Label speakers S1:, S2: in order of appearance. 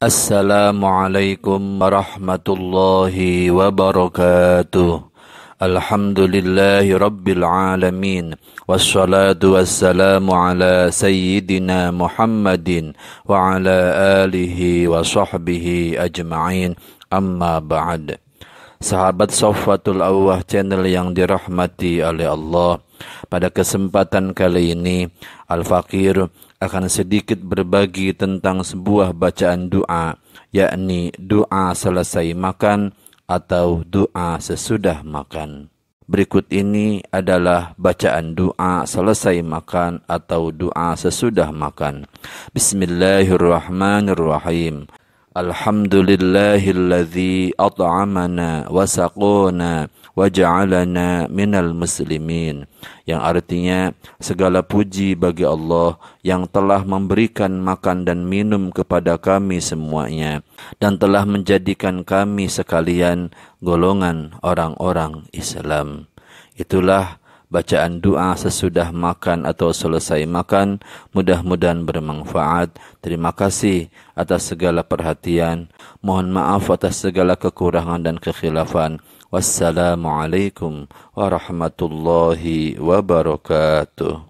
S1: Assalamualaikum warahmatullahi wabarakatuh Alhamdulillahi rabbil alamin Wassalatu wassalamu ala sayyidina Muhammadin Wa ala alihi wa sahbihi ajma'in Amma ba'd Sahabat Sofatul Awah channel yang dirahmati oleh Allah. Pada kesempatan kali ini, Al-Fakir akan sedikit berbagi tentang sebuah bacaan doa, yakni doa selesai makan atau doa sesudah makan. Berikut ini adalah bacaan doa selesai makan atau doa sesudah makan. Bismillahirrahmanirrahim. Alhamdulillahilladzi at'amana wa saqona wa ja'alana minal muslimin yang artinya segala puji bagi Allah yang telah memberikan makan dan minum kepada kami semuanya dan telah menjadikan kami sekalian golongan orang-orang Islam itulah bacaan doa sesudah makan atau selesai makan mudah-mudahan bermanfaat. Terima kasih atas segala perhatian. Mohon maaf atas segala kekurangan dan kekhilafan. Wassalamualaikum warahmatullahi wabarakatuh.